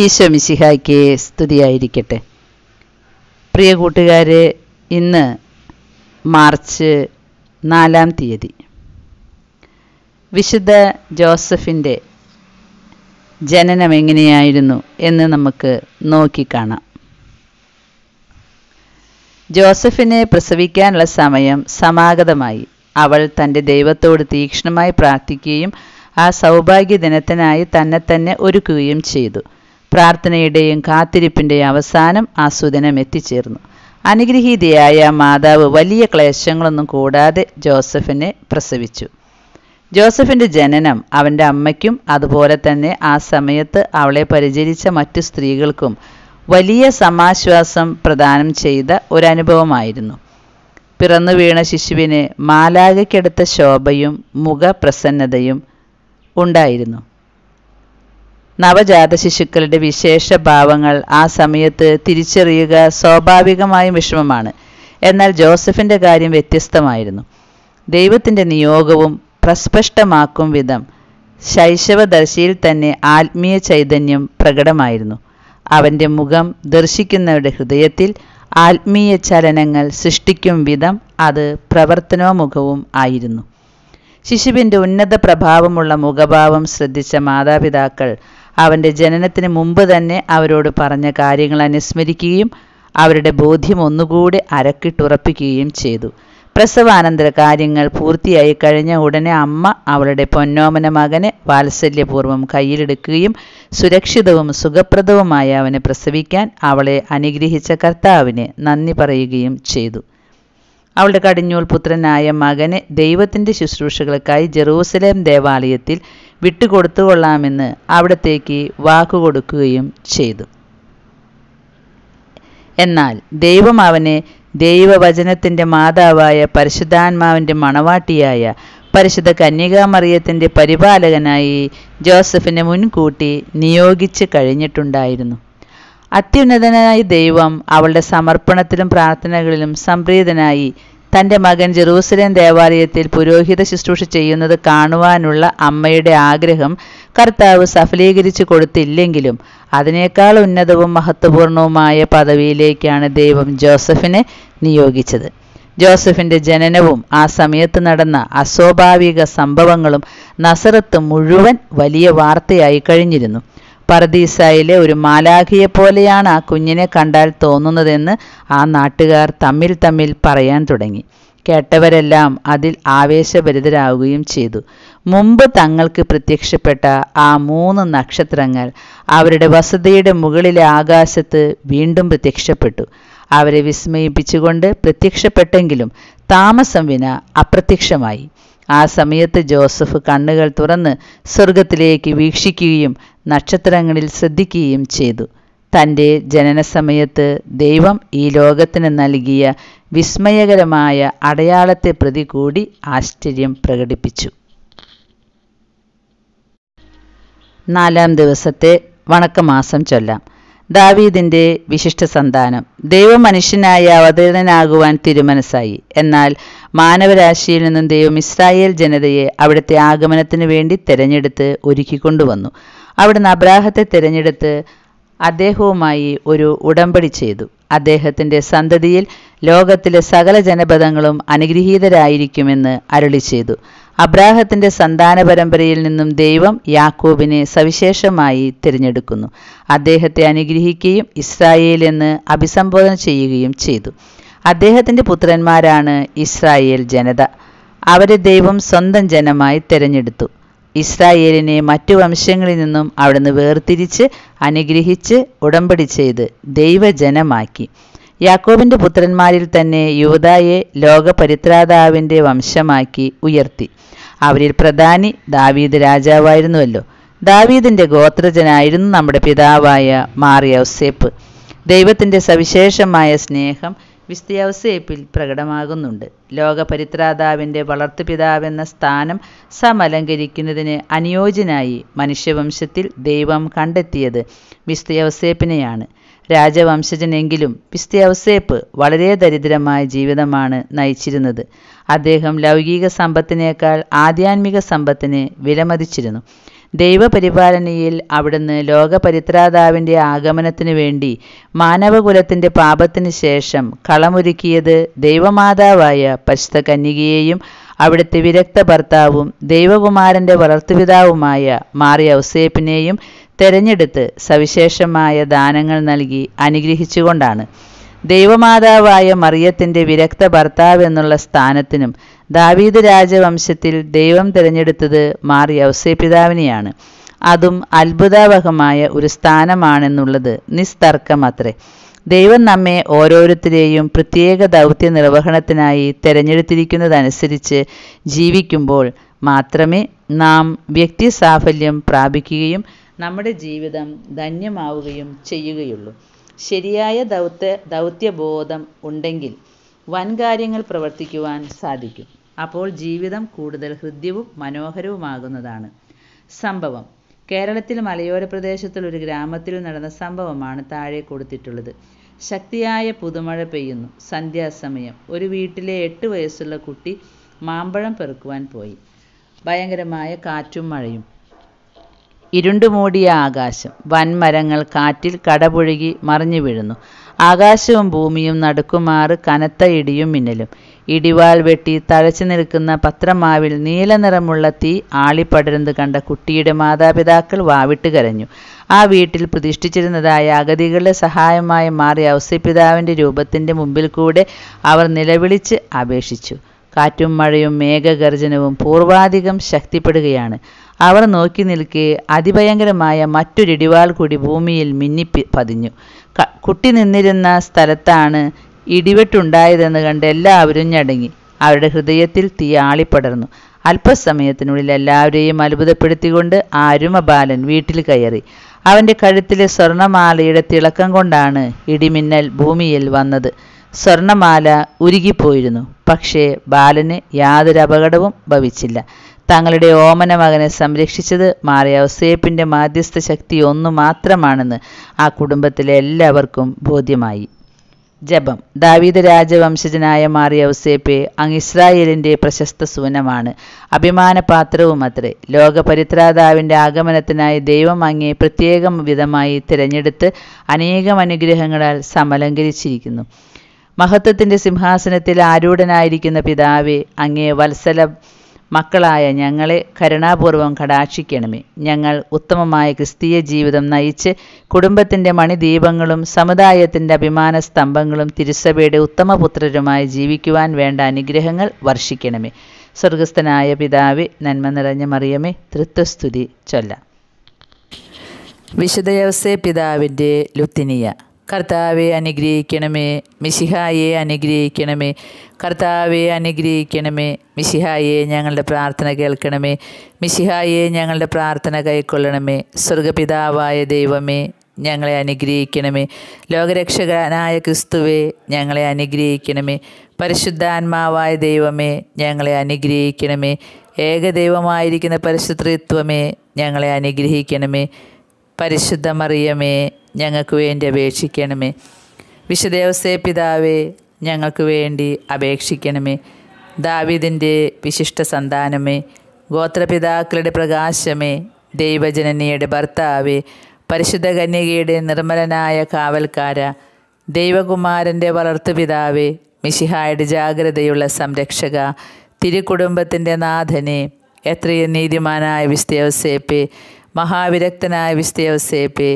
ഈശോ മിശിഹായ്ക്ക് സ്തുതിയായിരിക്കട്ടെ പ്രിയ കൂട്ടുകാരെ ഇന്ന് മാർച്ച് നാലാം തീയതി വിശുദ്ധ ജോസഫിൻ്റെ ജനനം എങ്ങനെയായിരുന്നു എന്ന് നമുക്ക് നോക്കിക്കാണാം ജോസഫിനെ പ്രസവിക്കാനുള്ള സമയം സമാഗതമായി അവൾ തൻ്റെ ദൈവത്തോട് തീക്ഷ്ണമായി പ്രാർത്ഥിക്കുകയും ആ സൗഭാഗ്യ ദിനത്തിനായി തന്നെ തന്നെ ഒരുക്കുകയും ചെയ്തു പ്രാർത്ഥനയുടെയും കാത്തിരിപ്പിൻ്റെയും അവസാനം ആ സുദിനം എത്തിച്ചേർന്നു അനുഗ്രഹീതയായ മാതാവ് വലിയ ക്ലേശങ്ങളൊന്നും കൂടാതെ ജോസഫിനെ പ്രസവിച്ചു ജോസഫിൻ്റെ ജനനം അവൻ്റെ അമ്മയ്ക്കും അതുപോലെ തന്നെ ആ സമയത്ത് അവളെ പരിചരിച്ച മറ്റു സ്ത്രീകൾക്കും വലിയ സമാശ്വാസം പ്രദാനം ചെയ്ത ഒരനുഭവമായിരുന്നു പിറന്നു വീണ ശിശുവിന് മാലാകയ്ക്കെടുത്ത ശോഭയും മുഖപ്രസന്നതയും ഉണ്ടായിരുന്നു നവജാത ശിശുക്കളുടെ വിശേഷ ഭാവങ്ങൾ ആ സമയത്ത് തിരിച്ചറിയുക സ്വാഭാവികമായും വിഷമമാണ് എന്നാൽ ജോസഫിൻ്റെ കാര്യം വ്യത്യസ്തമായിരുന്നു ദൈവത്തിൻ്റെ നിയോഗവും പ്രസ്പഷ്ടമാക്കും വിധം ശൈശവദർശിയിൽ തന്നെ ആത്മീയ ചൈതന്യം പ്രകടമായിരുന്നു അവൻ്റെ മുഖം ദർശിക്കുന്നവരുടെ ഹൃദയത്തിൽ ആത്മീയ ചലനങ്ങൾ സൃഷ്ടിക്കും വിധം അത് പ്രവർത്തനോമുഖവും ആയിരുന്നു ശിശുവിൻ്റെ ഉന്നത പ്രഭാവമുള്ള മുഖഭാവം ശ്രദ്ധിച്ച മാതാപിതാക്കൾ അവൻ്റെ ജനനത്തിന് മുമ്പ് തന്നെ അവരോട് പറഞ്ഞ കാര്യങ്ങൾ അനുസ്മരിക്കുകയും അവരുടെ ബോധ്യം ഒന്നുകൂടി അരക്കിട്ടുറപ്പിക്കുകയും ചെയ്തു പ്രസവാനന്തര കാര്യങ്ങൾ പൂർത്തിയായി കഴിഞ്ഞ ഉടനെ അമ്മ അവളുടെ പൊന്നോമന മകനെ വാത്സല്യപൂർവ്വം കയ്യിലെടുക്കുകയും സുരക്ഷിതവും സുഖപ്രദവുമായ അവനെ പ്രസവിക്കാൻ അവളെ അനുഗ്രഹിച്ച കർത്താവിനെ നന്ദി പറയുകയും ചെയ്തു അവളുടെ കടിഞ്ഞൂൽ പുത്രനായ മകനെ ദൈവത്തിൻ്റെ ശുശ്രൂഷകൾക്കായി ജെറൂസലേം ദേവാലയത്തിൽ വിട്ടുകൊടുത്തുകൊള്ളാമെന്ന് അവിടത്തേക്ക് വാക്കുകൊടുക്കുകയും ചെയ്തു എന്നാൽ ദൈവം അവനെ ദൈവവചനത്തിൻ്റെ മാതാവായ പരിശുദ്ധാത്മാവിൻ്റെ മണവാട്ടിയായ പരിശുദ്ധ കന്യകാമറിയത്തിൻ്റെ പരിപാലകനായി ജോസഫിനെ മുൻകൂട്ടി നിയോഗിച്ച് കഴിഞ്ഞിട്ടുണ്ടായിരുന്നു അത്യുന്നതനായ ദൈവം അവളുടെ സമർപ്പണത്തിലും പ്രാർത്ഥനകളിലും സംപ്രീതനായി തൻ്റെ മകൻ ജെറൂസലേം ദേവാലയത്തിൽ പുരോഹിത ശുശ്രൂഷ ചെയ്യുന്നത് കാണുവാനുള്ള അമ്മയുടെ ആഗ്രഹം കർത്താവ് സഫലീകരിച്ചു കൊടുത്തില്ലെങ്കിലും അതിനേക്കാൾ ഉന്നതവും മഹത്വപൂർണവുമായ പദവിയിലേക്കാണ് ദൈവം ജോസഫിനെ നിയോഗിച്ചത് ജോസഫിൻ്റെ ജനനവും ആ സമയത്ത് നടന്ന അസ്വാഭാവിക സംഭവങ്ങളും നസറത്ത് മുഴുവൻ വലിയ വാർത്തയായി കഴിഞ്ഞിരുന്നു പർദീസായിലെ ഒരു മാലാഖിയെ പോലെയാണ് ആ കുഞ്ഞിനെ കണ്ടാൽ തോന്നുന്നതെന്ന് ആ നാട്ടുകാർ തമ്മിൽ തമ്മിൽ പറയാൻ തുടങ്ങി കേട്ടവരെല്ലാം അതിൽ ആവേശഭരിതരാകുകയും ചെയ്തു മുമ്പ് തങ്ങൾക്ക് പ്രത്യക്ഷപ്പെട്ട ആ മൂന്ന് നക്ഷത്രങ്ങൾ അവരുടെ വസതിയുടെ മുകളിലെ ആകാശത്ത് വീണ്ടും പ്രത്യക്ഷപ്പെട്ടു അവരെ വിസ്മയിപ്പിച്ചുകൊണ്ട് പ്രത്യക്ഷപ്പെട്ടെങ്കിലും താമസം വിന അപ്രത്യക്ഷമായി ആ സമയത്ത് ജോസഫ് കണ്ണുകൾ തുറന്ന് സ്വർഗത്തിലേക്ക് വീക്ഷിക്കുകയും നക്ഷത്രങ്ങളിൽ ശ്രദ്ധിക്കുകയും ചെയ്തു തൻ്റെ ജനനസമയത്ത് ദൈവം ഈ ലോകത്തിന് നൽകിയ വിസ്മയകരമായ അടയാളത്തെ പ്രതി കൂടി ആശ്ചര്യം പ്രകടിപ്പിച്ചു നാലാം ദിവസത്തെ വണക്കമാസം ചൊല്ലാം ദാവീദിന്റെ വിശിഷ്ട സന്താനം ദൈവം മനുഷ്യനായ തിരുമനസ്സായി എന്നാൽ മാനവരാശിയിൽ നിന്നും ദൈവം ഇസ്രായേൽ ജനതയെ അവിടുത്തെ ആഗമനത്തിന് വേണ്ടി തിരഞ്ഞെടുത്ത് ഒരുക്കിക്കൊണ്ടുവന്നു അവിടുന്ന് അബ്രാഹത്തെ തിരഞ്ഞെടുത്ത് അദ്ദേഹവുമായി ഒരു ഉടമ്പടി ചെയ്തു അദ്ദേഹത്തിന്റെ സന്തതിയിൽ ലോകത്തിലെ സകല ജനപദങ്ങളും അനുഗ്രഹീതരായിരിക്കുമെന്ന് അരുളി ചെയ്തു അബ്രാഹത്തിൻ്റെ സന്താന പരമ്പരയിൽ നിന്നും ദൈവം യാക്കോബിനെ സവിശേഷമായി തിരഞ്ഞെടുക്കുന്നു അദ്ദേഹത്തെ അനുഗ്രഹിക്കുകയും ഇസ്രായേൽ എന്ന് അഭിസംബോധന ചെയ്യുകയും ചെയ്തു അദ്ദേഹത്തിൻ്റെ പുത്രന്മാരാണ് ഇസ്രായേൽ ജനത അവരെ ദൈവം സ്വന്തം ജനമായി തിരഞ്ഞെടുത്തു ഇസ്രായേലിനെ മറ്റു വംശങ്ങളിൽ നിന്നും അവിടുന്ന് വേർതിരിച്ച് അനുഗ്രഹിച്ച് ഉടമ്പടി ചെയ്ത് ദൈവജനമാക്കി യാക്കോബിന്റെ പുത്രന്മാരിൽ തന്നെ യൂതായെ ലോകപരിത്രാതാവിൻ്റെ വംശമാക്കി ഉയർത്തി അവരിൽ പ്രധാനി ദാവീദ് രാജാവായിരുന്നുവല്ലോ ദാവീദിന്റെ ഗോത്രജനായിരുന്നു നമ്മുടെ പിതാവായ മാറിയൗസേപ്പ് ദൈവത്തിന്റെ സവിശേഷമായ സ്നേഹം വിസ്തയൗസേപ്പിൽ പ്രകടമാകുന്നുണ്ട് ലോകപരിത്രാതാവിൻ്റെ വളർത്തുപിതാവെന്ന സ്ഥാനം സമലങ്കരിക്കുന്നതിന് അനുയോജ്യനായി മനുഷ്യവംശത്തിൽ ദൈവം കണ്ടെത്തിയത് വിസ്തയൗസേപ്പിനെയാണ് രാജവംശജനെങ്കിലും പിസ്ത്യാവസേപ്പ് വളരെ ദരിദ്രമായ ജീവിതമാണ് നയിച്ചിരുന്നത് അദ്ദേഹം ലൗകിക സമ്പത്തിനേക്കാൾ ആധ്യാത്മിക സമ്പത്തിനെ വിലമതിച്ചിരുന്നു ദൈവപരിപാലനയിൽ അവിടുന്ന് ലോകപരിത്രാതാവിൻ്റെ ആഗമനത്തിനു വേണ്ടി മാനവകുലത്തിൻ്റെ പാപത്തിന് ശേഷം കളമൊരുക്കിയത് ദൈവമാതാവായ പരിശുദ്ധ കന്യകയെയും അവിടുത്തെ വിരക്ത ഭർത്താവും ദൈവകുമാരൻ്റെ വളർത്തുപിതാവുമായ മാറിയ ഔസേപ്പിനെയും തെരഞ്ഞെടുത്ത് സവിശേഷമായ ദാനങ്ങൾ നൽകി അനുഗ്രഹിച്ചുകൊണ്ടാണ് ദൈവമാതാവായ മറിയത്തിൻ്റെ വിരക്ത ഭർത്താവ് എന്നുള്ള സ്ഥാനത്തിനും ദാവീദ് രാജവംശത്തിൽ ദൈവം തിരഞ്ഞെടുത്തത് മാറി ഔസേപിതാവിനെയാണ് അതും അത്ഭുതാവഹമായ ഒരു സ്ഥാനമാണെന്നുള്ളത് നിസ്തർക്കം അത്രേ ദൈവം നമ്മെ ഓരോരുത്തരെയും പ്രത്യേക ദൗത്യ നിർവഹണത്തിനായി തിരഞ്ഞെടുത്തിരിക്കുന്നതനുസരിച്ച് ജീവിക്കുമ്പോൾ മാത്രമേ നാം വ്യക്തി സാഫല്യം പ്രാപിക്കുകയും നമ്മുടെ ജീവിതം ധന്യമാവുകയും ചെയ്യുകയുള്ളൂ ശരിയായ ദൗത്യ ദൗത്യബോധം ഉണ്ടെങ്കിൽ വൻകാര്യങ്ങൾ പ്രവർത്തിക്കുവാൻ സാധിക്കും അപ്പോൾ ജീവിതം കൂടുതൽ ഹൃദ്യവും മനോഹരവുമാകുന്നതാണ് സംഭവം കേരളത്തിൽ മലയോര പ്രദേശത്തിൽ ഒരു ഗ്രാമത്തിൽ നടന്ന സംഭവമാണ് താഴെ കൊടുത്തിട്ടുള്ളത് ശക്തിയായ പുതുമഴ പെയ്യുന്നു സന്ധ്യാസമയം ഒരു വീട്ടിലെ എട്ട് വയസ്സുള്ള കുട്ടി മാമ്പഴം പെറുക്കുവാൻ പോയി ഭയങ്കരമായ കാറ്റും മഴയും ഇരുണ്ടുമൂടിയ ആകാശം വൻമരങ്ങൾ കാറ്റിൽ കടപുഴകി മറിഞ്ഞു വീഴുന്നു ആകാശവും ഭൂമിയും നടുക്കുമാറ് കനത്ത ഇടിയും മിന്നലും ഇടിവാൾ വെട്ടി തഴച്ചു നിൽക്കുന്ന പത്രമാവിൽ നീലനിറമുള്ള തീ ആളിപ്പടരുന്നത് കണ്ട കുട്ടിയുടെ മാതാപിതാക്കൾ വാവിട്ട് കരഞ്ഞു ആ വീട്ടിൽ പ്രതിഷ്ഠിച്ചിരുന്നതായ അഗതികളുടെ സഹായമായി മാറിയ ഔസിപിതാവിൻ്റെ രൂപത്തിൻ്റെ മുമ്പിൽ കൂടെ അവർ നിലവിളിച്ച് അപേക്ഷിച്ചു കാറ്റും മഴയും മേഘഗർജനവും പൂർവാധികം ശക്തിപ്പെടുകയാണ് അവർ നോക്കി നിൽക്കെ അതിഭയങ്കരമായ മറ്റൊരിടിവാൾ കൂടി ഭൂമിയിൽ മിന്നി പതിഞ്ഞു കുട്ടി നിന്നിരുന്ന സ്ഥലത്താണ് ഇടിവെട്ടുണ്ടായതെന്ന് കണ്ട് എല്ലാവരും ഞടങ്ങി അവരുടെ ഹൃദയത്തിൽ തീ ആളിപ്പടർന്നു അല്പസമയത്തിനുള്ളിൽ എല്ലാവരെയും അത്ഭുതപ്പെടുത്തിക്കൊണ്ട് ആ അരുമബാലൻ വീട്ടിൽ കയറി അവൻ്റെ കഴുത്തിലെ സ്വർണമാലയുടെ തിളക്കം കൊണ്ടാണ് ഇടിമിന്നൽ ഭൂമിയിൽ വന്നത് സ്വർണമാല ഉരുകിപ്പോയിരുന്നു പക്ഷേ ബാലന് യാതൊരു അപകടവും ഭവിച്ചില്ല തങ്ങളുടെ ഓമന മകനെ സംരക്ഷിച്ചത് മാറിയ ഔസേപ്പിൻ്റെ മാധ്യസ്ഥ ശക്തി ഒന്നു മാത്രമാണെന്ന് ആ കുടുംബത്തിലെ എല്ലാവർക്കും ബോധ്യമായി ജപം ദാവീദ് രാജവംശജനായ മാറിയ ഔസേപ്പെ അങ് ഇസ്രായേലിൻ്റെ പ്രശസ്ത സൂനമാണ് അഭിമാനപാത്രവും അത്രേ ലോകപരിത്രാതാവിൻ്റെ ആഗമനത്തിനായി ദൈവം അങ്ങേ പ്രത്യേകം വിധമായി തിരഞ്ഞെടുത്ത് അനേകം അനുഗ്രഹങ്ങളാൽ സമലങ്കരിച്ചിരിക്കുന്നു മഹത്വത്തിൻ്റെ സിംഹാസനത്തിൽ ആരൂഢനായിരിക്കുന്ന പിതാവെ അങ്ങേ വത്സല മക്കളായ ഞങ്ങളെ കരുണാപൂർവം കടാക്ഷിക്കണമേ ഞങ്ങൾ ഉത്തമമായ ക്രിസ്തീയ ജീവിതം നയിച്ച് കുടുംബത്തിൻ്റെ മണിദീപങ്ങളും സമുദായത്തിൻ്റെ അഭിമാന സ്തംഭങ്ങളും തിരുസഭയുടെ ഉത്തമപുത്രരുമായി ജീവിക്കുവാൻ വേണ്ട അനുഗ്രഹങ്ങൾ വർഷിക്കണമേ സ്വർഗസ്ഥനായ പിതാവ് നന്മ നിറഞ്ഞ മറിയമേ തൃത്വസ്തുതി ചൊല്ലാം വിശുദ്ധ യവസേ പിതാവിൻ്റെ ലുത്തിനിയ കർത്താവെ അനുഗ്രഹിക്കണമേ മിശിഹായെ അനുഗ്രഹിക്കണമേ കർത്താവെ അനുഗ്രഹിക്കണമേ മിശിഹായെ ഞങ്ങളുടെ പ്രാർത്ഥന കേൾക്കണമേ മിശിഹായെ ഞങ്ങളുടെ പ്രാർത്ഥന കൈക്കൊള്ളണമേ സ്വർഗപിതാവായ ദൈവമേ ഞങ്ങളെ അനുഗ്രഹിക്കണമേ ലോകരക്ഷകനായ ക്രിസ്തുവെ ഞങ്ങളെ അനുഗ്രഹിക്കണമേ പരിശുദ്ധാത്മാവായ ദൈവമേ ഞങ്ങളെ അനുഗ്രഹിക്കണമേ ഏകദൈവമായിരിക്കുന്ന പരിശുദ്ധത്വമേ ഞങ്ങളെ അനുഗ്രഹിക്കണമേ പരിശുദ്ധമറിയമേ ഞങ്ങൾക്ക് വേണ്ടി അപേക്ഷിക്കണമേ വിശുദേവസേ പിതാവേ ഞങ്ങൾക്ക് വേണ്ടി അപേക്ഷിക്കണമേ ദാവിദിൻ്റെ വിശിഷ്ട സന്താനമേ ഗോത്രപിതാക്കളുടെ പ്രകാശമേ ദൈവജനനിയുടെ ഭർത്താവേ പരിശുദ്ധ കന്യകയുടെ നിർമ്മലനായ കാവൽക്കാര ദൈവകുമാരൻ്റെ വളർത്തുപിതാവേ മിശിഹായുടെ ജാഗ്രതയുള്ള സംരക്ഷക തിരുകുടുംബത്തിൻ്റെ നാഥനെ എത്രയും നീതിമാനായ വിസ്തേവസേപ്പേ മഹാവിരക്തനായ വിസ്തേവസേപ്പേ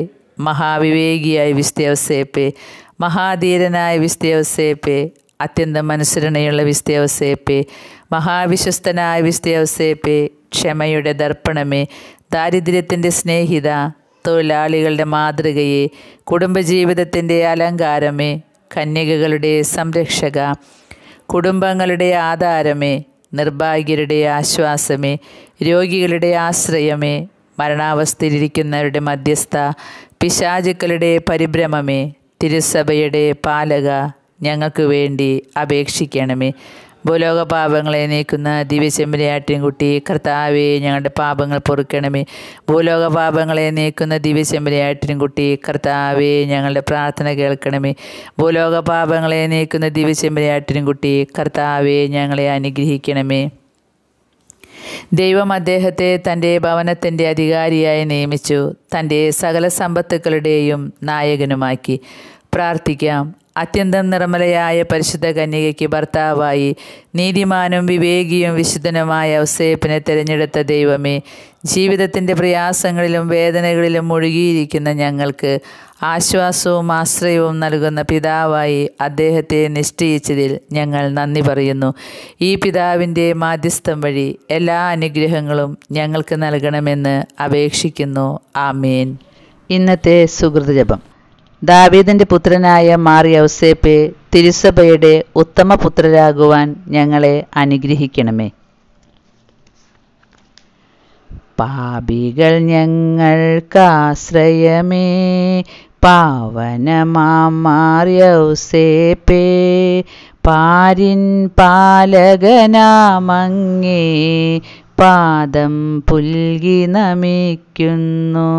മഹാവിവേകിയായ വിസ്തേവസേപ്പേ മഹാധീരനായ വിസ്തേവസേപ്പേ അത്യന്തം അനുസരണയുള്ള വിസ്തേവസേപ്പേ മഹാവിശ്വസ്തനായ വിസ്തേവസേപ്പേ ക്ഷമയുടെ ദർപ്പണമേ ദാരിദ്ര്യത്തിൻ്റെ സ്നേഹിത തൊഴിലാളികളുടെ മാതൃകയെ കുടുംബജീവിതത്തിൻ്റെ അലങ്കാരമേ കന്യകകളുടെ സംരക്ഷക കുടുംബങ്ങളുടെ ആധാരമേ നിർഭാഗ്യരുടെ ആശ്വാസമേ രോഗികളുടെ ആശ്രയമേ മരണാവസ്ഥയിലിരിക്കുന്നവരുടെ മധ്യസ്ഥ പിശാചുക്കളുടെ പരിഭ്രമമേ തിരുസഭയുടെ പാലക ഞങ്ങൾക്ക് വേണ്ടി അപേക്ഷിക്കണമേ ഭൂലോക പാപങ്ങളെ നീക്കുന്ന ദിവ്യശെമ്പലിയാട്ടിൻകുട്ടി കർത്താവെ ഞങ്ങളുടെ പാപങ്ങൾ പൊറുക്കണമേ ഭൂലോക പാപങ്ങളെ നീക്കുന്ന ദിവ്യശെമ്പലിയാട്ടിൻകുട്ടി കർത്താവെ ഞങ്ങളുടെ പ്രാർത്ഥന കേൾക്കണമേ ഭൂലോക പാപങ്ങളെ നീക്കുന്ന ദിവ്യശെമ്പലിയാട്ടിൻകുട്ടി കർത്താവെ ഞങ്ങളെ അനുഗ്രഹിക്കണമേ ദൈവം അദ്ദേഹത്തെ തൻ്റെ ഭവനത്തിൻ്റെ അധികാരിയായി നിയമിച്ചു തൻ്റെ സകല സമ്പത്തുക്കളുടെയും നായകനുമാക്കി പ്രാർത്ഥിക്കാം അത്യന്തം നിർമ്മലയായ പരിശുദ്ധ കന്യകയ്ക്ക് ഭർത്താവായി നീതിമാനും വിവേകിയും വിശുദ്ധനുമായ ഔസേപ്പിനെ തിരഞ്ഞെടുത്ത ദൈവമേ ജീവിതത്തിൻ്റെ പ്രയാസങ്ങളിലും വേദനകളിലും മുഴുകിയിരിക്കുന്ന ഞങ്ങൾക്ക് ആശ്വാസവും ആശ്രയവും നൽകുന്ന പിതാവായി അദ്ദേഹത്തെ നിശ്ചയിച്ചതിൽ ഞങ്ങൾ നന്ദി പറയുന്നു ഈ പിതാവിൻ്റെ മാധ്യസ്ഥം വഴി എല്ലാ അനുഗ്രഹങ്ങളും ഞങ്ങൾക്ക് നൽകണമെന്ന് അപേക്ഷിക്കുന്നു ആമേൻ ഇന്നത്തെ സുഹൃത ജപം ദാവീദിൻ്റെ പുത്രനായ മാറിയൗസേപ്പെ തിരുസഭയുടെ ഉത്തമ പുത്രരാകുവാൻ ഞങ്ങളെ അനുഗ്രഹിക്കണമേ പാപികൾ ഞങ്ങൾക്കാശ്രയമേ പാവനമാം പാരിൻ പാലകനാമങ്ങേ പാദം പുൽകി നമിക്കുന്നു